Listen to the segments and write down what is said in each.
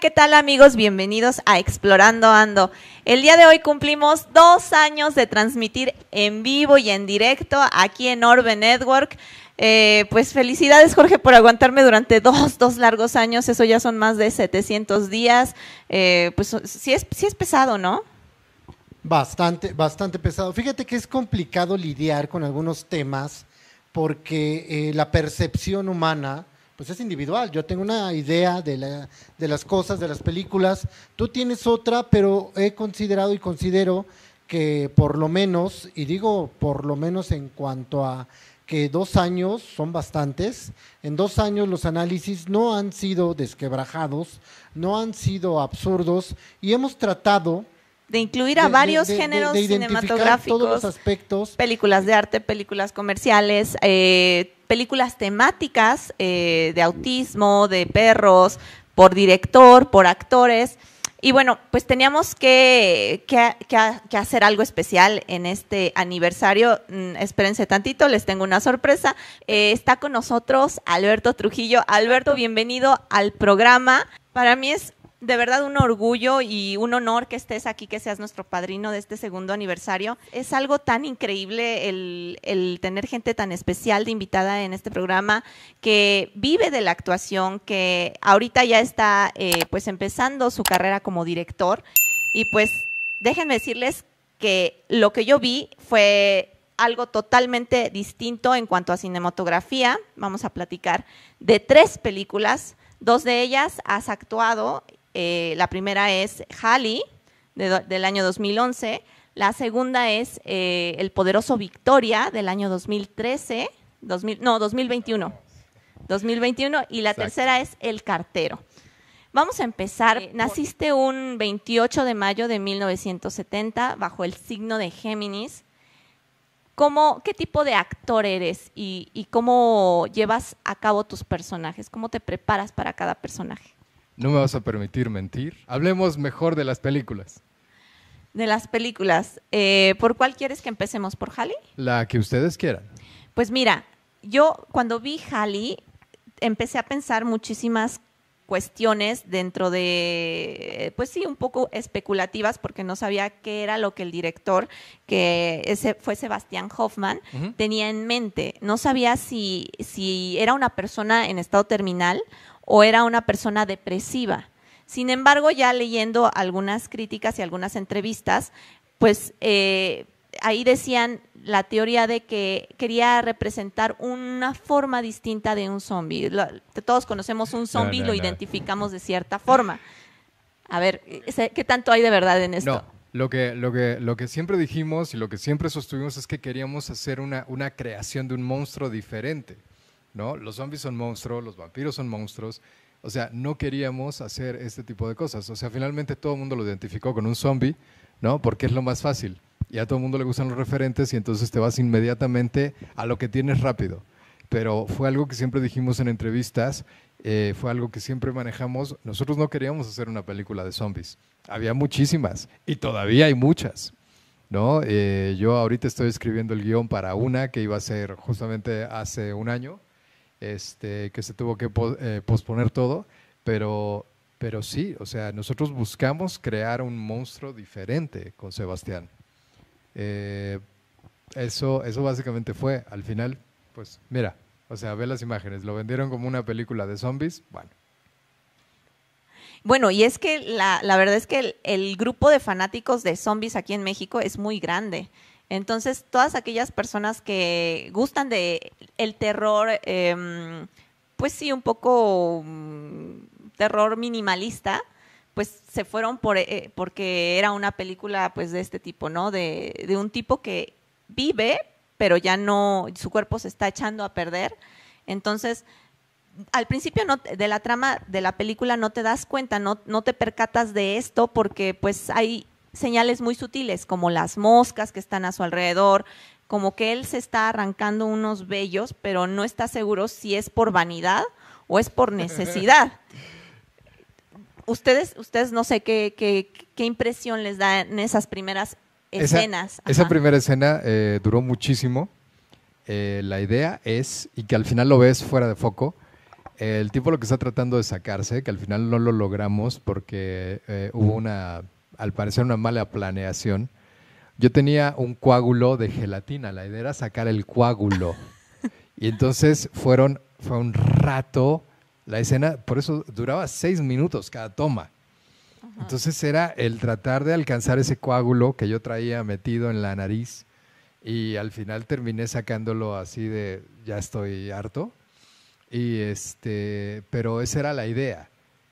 ¿qué tal amigos? Bienvenidos a Explorando Ando. El día de hoy cumplimos dos años de transmitir en vivo y en directo aquí en Orbe Network. Eh, pues felicidades Jorge por aguantarme durante dos, dos largos años, eso ya son más de 700 días. Eh, pues sí es, sí es pesado, ¿no? Bastante, bastante pesado. Fíjate que es complicado lidiar con algunos temas porque eh, la percepción humana pues es individual. Yo tengo una idea de, las cosas, de las películas. Tú tienes otra, pero he considerado y considero que por lo menos, y digo por lo menos en cuanto a que dos años son bastantes, en dos años los análisis no han sido desquebrajados, no han sido absurdos y hemos tratado de incluir a varios géneros cinematográficos, todos los aspectos, películas de arte, películas comerciales, eh, películas temáticas eh, de autismo, de perros, por director, por actores. Y bueno, pues teníamos que, que, que, hacer algo especial en este aniversario. Mm, espérense tantito, les tengo una sorpresa. Eh, está con nosotros Alberto Trujillo. Alberto, bienvenido al programa. Para mí es de verdad un orgullo y un honor que estés aquí, que seas nuestro padrino de este segundo aniversario. Es algo tan increíble el, tener gente tan especial de invitada en este programa que vive de la actuación, que ahorita ya está eh, pues empezando su carrera como director. Y pues déjenme decirles que lo que yo vi fue algo totalmente distinto en cuanto a cinematografía. Vamos a platicar de tres películas. Dos de ellas has actuado eh, la primera es Halley, del año 2011. La segunda es eh, El Poderoso Victoria, del año 2013. 2000, no, 2021. 2021. Y la tercera es El Cartero. Vamos a empezar. Eh, naciste un 28 de mayo de 1970 bajo el signo de Géminis. ¿Cómo, ¿Qué tipo de actor eres y cómo llevas a cabo tus personajes? ¿Cómo te preparas para cada personaje? no me vas a permitir mentir. Hablemos mejor de las películas. De las películas. Eh, ¿Por cuál quieres que empecemos? ¿Por Halley? La que ustedes quieran. Pues mira, yo cuando vi Halley empecé a pensar muchísimas cuestiones dentro de, pues sí, un poco especulativas, porque no sabía qué era lo que el director, que ese fue Sebastián Hoffman, tenía en mente. No sabía si, si era una persona en estado terminal o era una persona depresiva. Sin embargo, ya leyendo algunas críticas y algunas entrevistas, pues eh, ahí decían la teoría de que quería representar una forma distinta de un zombie. Todos conocemos un zombie lo identificamos de cierta forma. A ver, ¿qué tanto hay de verdad en esto? Lo que, lo, que, siempre dijimos y lo que siempre sostuvimos es que queríamos hacer una creación de un monstruo diferente. ¿no? Los zombies son monstruos, los vampiros son monstruos. O sea, no queríamos hacer este tipo de cosas. O sea, finalmente todo el mundo lo identificó con un zombie, ¿no? Porque es lo más fácil. Y a todo el mundo le gustan los referentes y entonces te vas inmediatamente a lo que tienes rápido. Pero fue algo que siempre dijimos en entrevistas, eh, fue algo que siempre manejamos. Nosotros no queríamos hacer una película de zombies. Había muchísimas y todavía hay muchas. ¿no? Eh, yo ahorita estoy escribiendo el guión para una que iba a ser justamente hace un año este, que se tuvo que eh, posponer todo, pero, pero sí, o sea, nosotros buscamos crear un monstruo diferente con Sebastián. Eh, eso, eso básicamente fue, al final, pues mira, o sea, ve las imágenes, lo vendieron como una película de zombies, bueno. Bueno, y es que la, la verdad es que el, el, grupo de fanáticos de zombies aquí en México es muy grande. Entonces, todas aquellas personas que gustan de el terror, em, pues sí, un poco mm, terror minimalista, pues se fueron por, eh, porque era una película pues de este tipo, ¿no? De, un tipo que vive, pero ya no, su cuerpo se está echando a perder. Entonces, al principio de la trama de la película no te das cuenta, no, no te percatas de esto porque pues hay señales muy sutiles, como las moscas que están a su alrededor, como que él se está arrancando unos vellos, pero no está seguro si es por vanidad o es por necesidad. ustedes, ustedes no sé qué, impresión les da en esas primeras escenas. Esa, primera escena eh, duró muchísimo. Eh, la idea es, y que al final lo ves fuera de foco, el tipo lo que está tratando de sacarse, que al final no lo logramos porque eh, hubo una al parecer una mala planeación, yo tenía un coágulo de gelatina, la idea era sacar el coágulo. Y entonces fueron, fue un rato la escena, por eso duraba seis minutos cada toma. Entonces era el tratar de alcanzar ese coágulo que yo traía metido en la nariz y al final terminé sacándolo así de ya estoy harto. Y este, pero esa era la idea.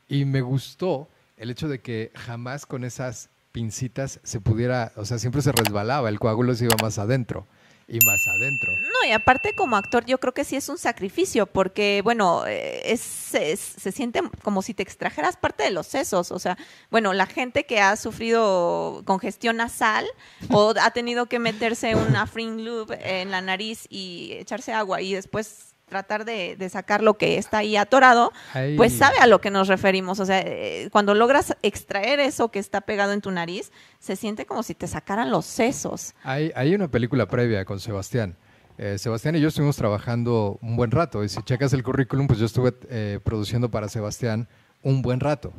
Y me gustó el hecho de que jamás con esas pincitas se pudiera, o sea, siempre se resbalaba, el coágulo se iba más adentro y más adentro. No, y aparte como actor yo creo que sí es un sacrificio, porque bueno, eh, se siente como si te extrajeras parte de los sesos, o sea, bueno, la gente que ha sufrido congestión nasal o ha tenido que meterse una fring loop en la nariz y echarse agua y después tratar de, sacar lo que está ahí atorado, pues sabe a lo que nos referimos. O sea, eh, cuando logras extraer eso que está pegado en tu nariz, se siente como si te sacaran los sesos. Hay, una película previa con Sebastián. Eh, Sebastián y yo estuvimos trabajando un buen rato. Y si checas el currículum, pues yo estuve eh, produciendo para Sebastián un buen rato.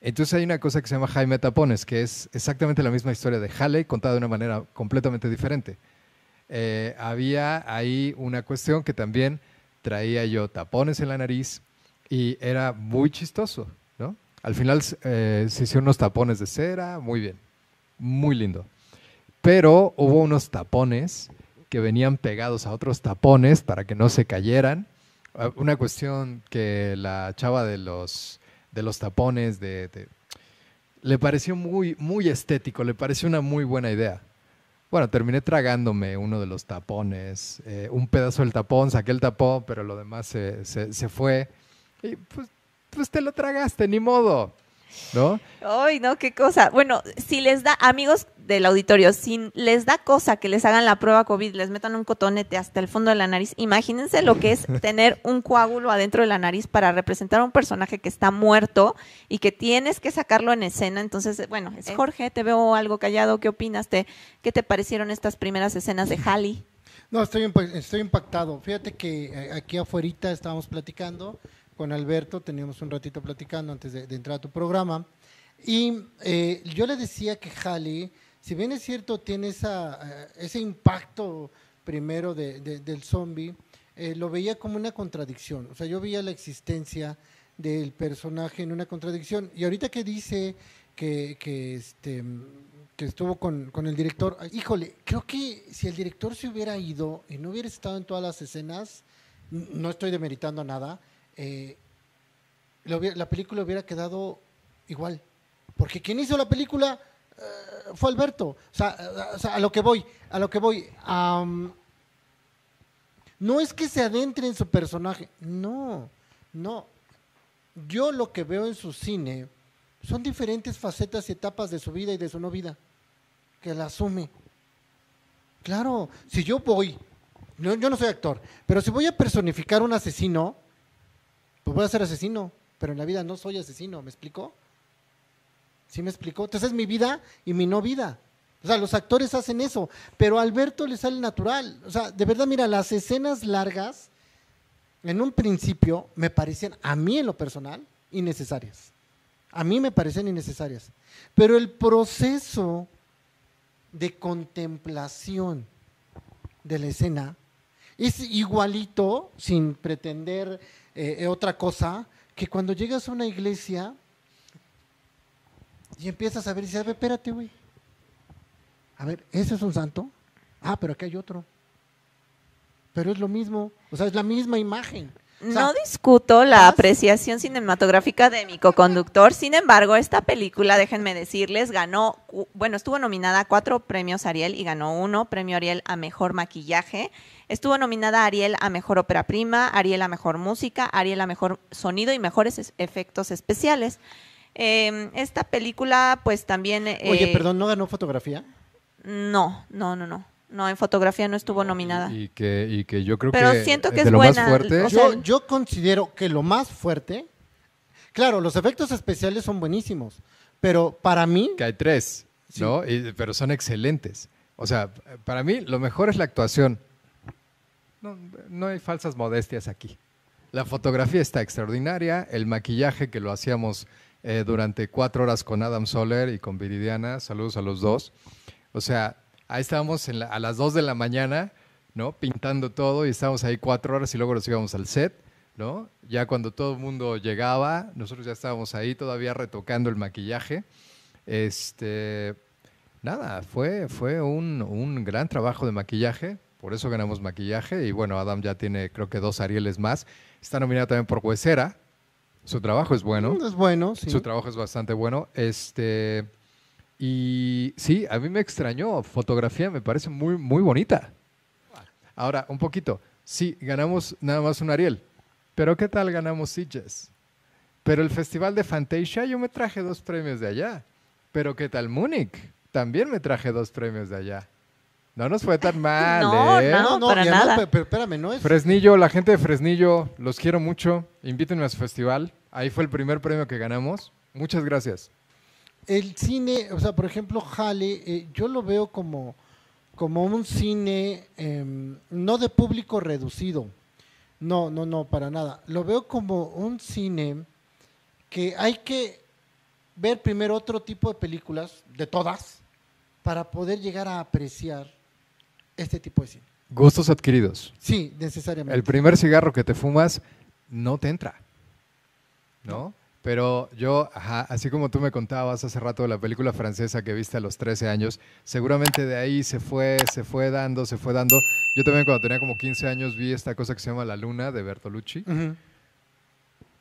Entonces hay una cosa que se llama Jaime Tapones, que es exactamente la misma historia de Halley, contada de una manera completamente diferente. había ahí una cuestión que también traía yo tapones en la nariz y era muy chistoso, ¿no? Al final eh, se hicieron unos tapones de cera, muy bien, muy lindo. Pero hubo unos tapones que venían pegados a otros tapones para que no se cayeran. Ah, una cuestión que la chava de los, de los tapones de le pareció muy, muy estético, le pareció una muy buena idea. Bueno, terminé tragándome uno de los tapones, eh, un pedazo del tapón, saqué el tapón, pero lo demás se, se fue. Y pues, pues te lo tragaste, ni modo. ¿no? Ay, no, qué cosa. Bueno, si les da, amigos del auditorio, si les da cosa que les hagan la prueba COVID, les metan un cotonete hasta el fondo de la nariz, imagínense lo que es tener un coágulo adentro de la nariz para representar a un personaje que está muerto y que tienes que sacarlo en escena. Entonces, bueno, es eh. Jorge, te veo algo callado, ¿qué opinas? ¿Qué te parecieron estas primeras escenas de Halley? No, estoy, estoy impactado. Fíjate que eh, aquí afuera estábamos platicando con Alberto, teníamos un ratito platicando antes de, entrar a tu programa, y eh, yo le decía que Halley, si bien es cierto, tiene esa, eh, ese impacto primero de, del zombie, eh, lo veía como una contradicción. O sea, yo veía la existencia del personaje en una contradicción. Y ahorita que dice que, que, este, que estuvo con, con, el director, ah, híjole, creo que si el director se hubiera ido y no hubiera estado en todas las escenas, no estoy demeritando nada, eh, la película hubiera quedado igual. Porque quien hizo la película eh, fue Alberto. O sea, a lo que voy, a lo que voy. no es que se adentre en su personaje. No, no. Yo lo que veo en su cine son diferentes facetas y etapas de su vida y de su no vida que la asume. Claro, si yo voy, yo no soy actor, pero si voy a personificar un asesino, pues voy a ser asesino, pero en la vida no soy asesino, ¿me explicó? ¿Sí me explicó? Entonces es mi vida y mi no vida. O sea, los actores hacen eso, pero a Alberto le sale natural. O sea, de verdad, mira, las escenas largas, en un principio, me parecían, a mí en lo personal, innecesarias. A mí me parecían innecesarias. Pero el proceso de contemplación de la escena es igualito, sin pretender eh, eh, otra cosa, que cuando llegas a una iglesia y empiezas a ver y dices, a ver, espérate, güey. A ver, ese es un santo. Ah, pero aquí hay otro. Pero es lo mismo, o sea, es la misma imagen. no discuto la apreciación cinematográfica de mi coconductor, sin embargo, esta película, déjenme decirles, ganó, bueno, estuvo nominada a cuatro premios Ariel y ganó uno, premio Ariel a Mejor Maquillaje Estuvo nominada Ariel a Mejor Ópera Prima, Ariel a Mejor Música, Ariel a Mejor Sonido y Mejores Efectos Especiales. Em, esta película, pues también. Eh, Oye, perdón, ¿no ganó fotografía? No, no, no, no. No, en fotografía no estuvo nominada. Y, que, yo creo que, siento que es lo Más fuerte, o sea, yo, considero que lo más fuerte. Claro, los efectos especiales son buenísimos. Pero para mí. Que hay tres, ¿no? pero son excelentes. O sea, para mí lo mejor es la actuación no, hay falsas modestias aquí. La fotografía está extraordinaria, el maquillaje que lo hacíamos eh, durante cuatro horas con Adam Soler y con Viridiana, saludos a los dos. O sea, ahí estábamos a las dos de la mañana, ¿no? Pintando todo y estábamos ahí cuatro horas y luego nos íbamos al set, ¿no? Ya cuando todo el mundo llegaba, nosotros ya estábamos ahí todavía retocando el maquillaje. Este, nada, fue, fue un gran trabajo de maquillaje por eso ganamos maquillaje. Y bueno, Adam ya tiene, creo que dos Arieles más. Está nominada también por Huesera. Su trabajo es bueno. Mm, es bueno, sí. Su trabajo es bastante bueno. Este. Y sí, a mí me extrañó. Fotografía me parece muy, muy bonita. Ahora, un poquito. Sí, ganamos nada más un Ariel. Pero ¿qué tal ganamos Sitges? Pero el Festival de Fantasia, yo me traje dos premios de allá. Pero ¿qué tal Múnich? También me traje dos premios de allá. No nos fue tan mal, no, ¿eh? No, no, para Pero, espérame, no es... Fresnillo, la gente de Fresnillo, los quiero mucho. Invítenme a su festival. Ahí fue el primer premio que ganamos. Muchas gracias. El cine, o sea, por ejemplo, Jale, eh, yo lo veo como, como un cine em, no de público reducido. No, no, no, para nada. Lo veo como un cine que hay que ver primero otro tipo de películas, de todas, para poder llegar a apreciar este tipo de Gustos adquiridos. Sí, necesariamente. El primer cigarro que te fumas no te entra, ¿no? Pero yo, así como tú me contabas hace rato de la película francesa que viste a los 13 años, seguramente de ahí se fue, se fue dando, se fue dando. Yo también cuando tenía como 15 años vi esta cosa que se llama La Luna de Bertolucci.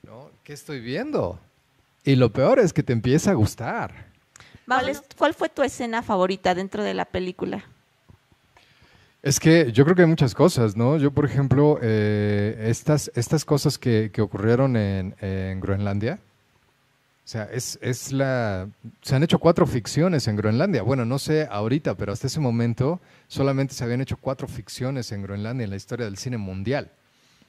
¿No? ¿Qué estoy viendo? Y lo peor es que te empieza a gustar. ¿cuál fue tu escena favorita dentro de la película? Es que yo creo que hay muchas cosas, ¿no? Yo, por ejemplo, eh, estas, estas cosas que, ocurrieron en, Groenlandia, o sea, es, la... Se han hecho cuatro ficciones en Groenlandia. Bueno, no sé ahorita, pero hasta ese momento solamente se habían hecho cuatro ficciones en Groenlandia en la historia del cine mundial.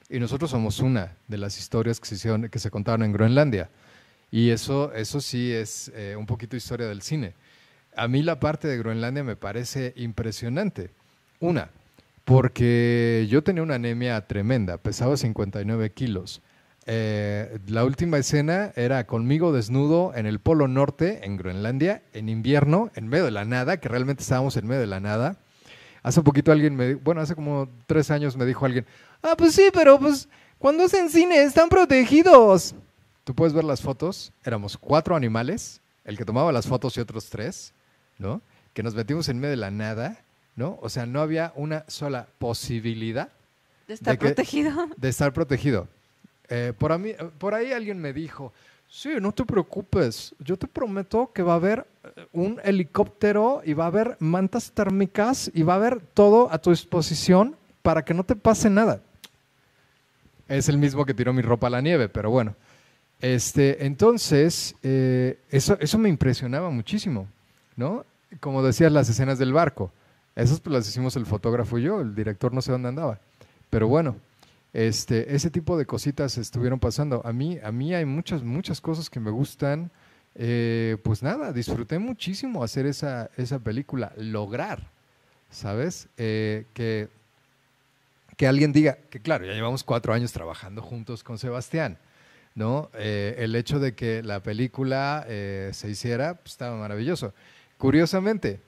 Y nosotros somos una de las historias que se, que se contaron en Groenlandia. Y eso, eso sí es eh, un poquito historia del cine. A mí la parte de Groenlandia me parece impresionante una, porque yo tenía una anemia tremenda, pesaba 59 kilos. Eh, la última escena era conmigo desnudo en el Polo Norte, en Groenlandia, en invierno, en medio de la nada, que realmente estábamos en medio de la nada. Hace un poquito alguien me, bueno, hace como tres años me dijo alguien, ah, pues sí, pero pues cuando es en cine están protegidos. Tú puedes ver las fotos, éramos cuatro animales, el que tomaba las fotos y otros tres, ¿no? Que nos metimos en medio de la nada ¿no? O sea, no había una sola posibilidad. De estar protegido. De estar protegido. Eh, por, mí, por ahí alguien me dijo, sí, no te preocupes, yo te prometo que va a haber eh, un helicóptero y va a haber mantas térmicas y va a haber todo a tu disposición para que no te pase nada. Es el mismo que tiró mi ropa a la nieve, pero bueno. Este, entonces, eh, eso, eso me impresionaba muchísimo, ¿no? Como decías, las escenas del barco. Esas pues las hicimos el fotógrafo y yo, el director no sé dónde andaba. Pero bueno, este, ese tipo de cositas estuvieron pasando. A mí, a mí hay muchas, muchas cosas que me gustan. Eh, pues nada, disfruté muchísimo hacer esa, esa película, lograr, ¿sabes? Eh, que, alguien diga, que claro, ya llevamos cuatro años trabajando juntos con Sebastián, ¿no? Eh, el hecho de que la película se hiciera, pues, estaba maravilloso. Curiosamente,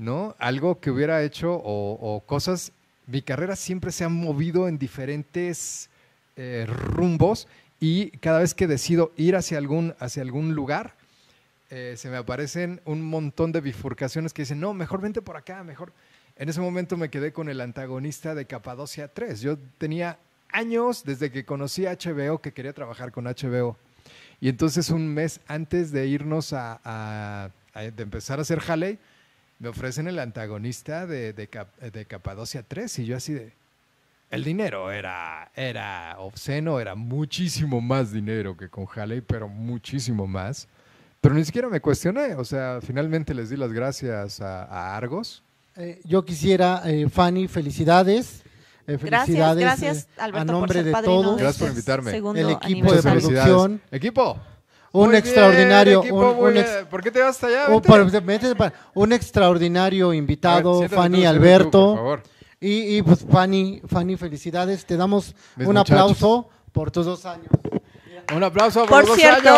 ¿no? Algo que hubiera hecho o, cosas. Mi carrera siempre se ha movido en diferentes eh, rumbos y cada vez que decido ir hacia algún, hacia algún lugar, eh, se me aparecen un montón de bifurcaciones que dicen, no, mejor vente por acá, mejor. En ese momento me quedé con el antagonista de Capadocia 3. Yo tenía años desde que conocí a HBO que quería trabajar con HBO. Y entonces un mes antes de irnos a, de empezar a hacer Halley, me ofrecen el antagonista de, Capadocia 3 y yo así de... El dinero era, era obsceno, era muchísimo más dinero que con Haley pero muchísimo más. Pero ni siquiera me cuestioné, o sea, finalmente les di las gracias a, Argos. Eh, yo quisiera, eh, Fanny, felicidades. Eh, gracias, gracias Alberto, nombre de Gracias por invitarme. Este el equipo de producción. Equipo un extraordinario. un, extraordinario invitado, Fanny Alberto. Y, pues, Fanny, Fanny, felicidades. Te damos un aplauso por tus dos años. Un aplauso por, por cierto,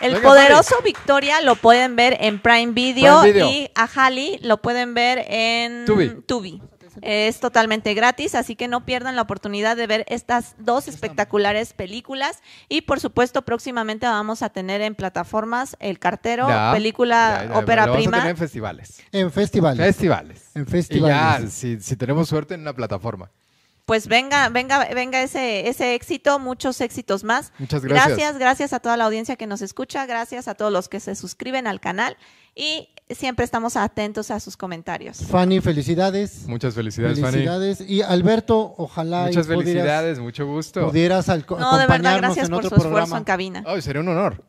El poderoso Victoria lo pueden ver en Prime Video, y a Halley lo pueden ver en Tubi. Es totalmente gratis, así que no pierdan la oportunidad de ver estas dos espectaculares películas. Y por supuesto, próximamente vamos a tener en plataformas El Cartero, película ópera prima. en festivales. En festivales. Festivales. En festivales. ya, si tenemos suerte, en una plataforma pues venga, venga, venga ese, ese éxito, muchos éxitos más. Muchas gracias. Gracias, gracias a toda la audiencia que nos escucha, gracias a todos los que se suscriben al canal y siempre estamos atentos a sus comentarios. Fanny, felicidades. Muchas felicidades, felicidades. Y Alberto, ojalá. Muchas y felicidades, mucho gusto. Pudieras no, de verdad, gracias por su esfuerzo en cabina. sería un honor.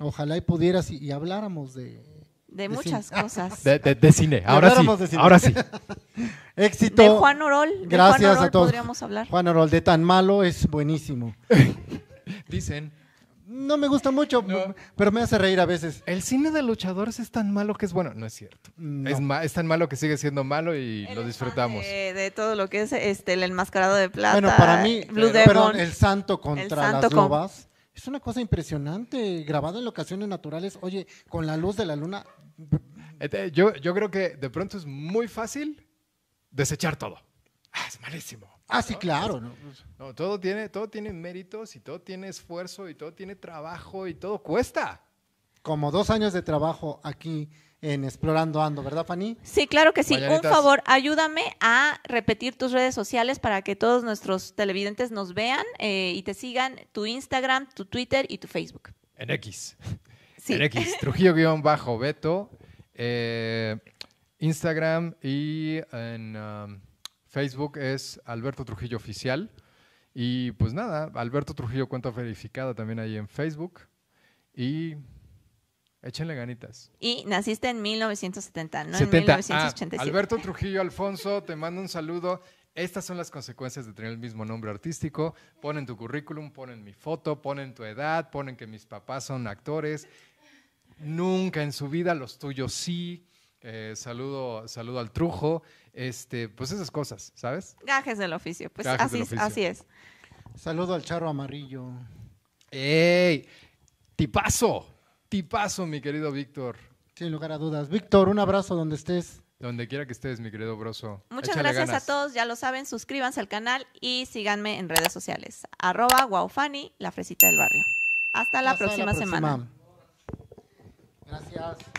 Ojalá y pudieras y habláramos de, de, muchas cosas. De, cine. Ahora sí, ahora sí. Éxito. De Juan Orol. Gracias a todos. Juan Orol, de tan malo es buenísimo. Dicen. No me gusta mucho, pero me hace reír a veces. El cine de luchadores es tan malo que es bueno. No es cierto. Es, tan malo que sigue siendo malo y lo disfrutamos. De, todo lo que es este, el enmascarado de plata. Bueno, para mí, el santo contra las lobas. Es una cosa impresionante, grabado en locaciones naturales, oye, con la luz de la luna. Eh, eh, yo, creo que de pronto es muy fácil desechar todo. Ah, es malísimo. Ah, sí, claro. no, todo, tiene, todo tiene méritos y todo tiene esfuerzo y todo tiene trabajo y todo cuesta como dos años de trabajo aquí en Explorando Ando, ¿verdad, Fanny? Sí, claro que sí. Un favor, ayúdame a repetir tus redes sociales para que todos nuestros televidentes nos vean eh, y te sigan tu Instagram, tu Twitter y tu Facebook. En X. En X, Trujillo-Beto, eh, Instagram y en um, Facebook es Alberto Trujillo Oficial. Y pues nada, Alberto Trujillo cuenta verificada también ahí en Facebook. Y Échenle ganitas. Y naciste en 1970, no ah, Alberto Trujillo Alfonso, te mando un saludo. Estas son las consecuencias de tener el mismo nombre artístico. Ponen tu currículum, ponen mi foto, ponen tu edad, ponen que mis papás son actores. Nunca en su vida, los tuyos sí. Eh, saludo, saludo al trujo. Este, pues esas cosas, ¿sabes? Gajes del oficio. Pues así, así es. Saludo al charro amarillo. ¡Ey! ¡Tipazo! tipazo, mi querido Víctor. Sin lugar a dudas. Víctor, un abrazo donde estés. Donde quiera que estés, mi querido Broso. Muchas gracias a todos, ya lo saben, suscríbanse al canal y síganme en redes sociales. Arroba Guaufani, la fresita del barrio. Hasta la, próxima, la próxima semana. Gracias.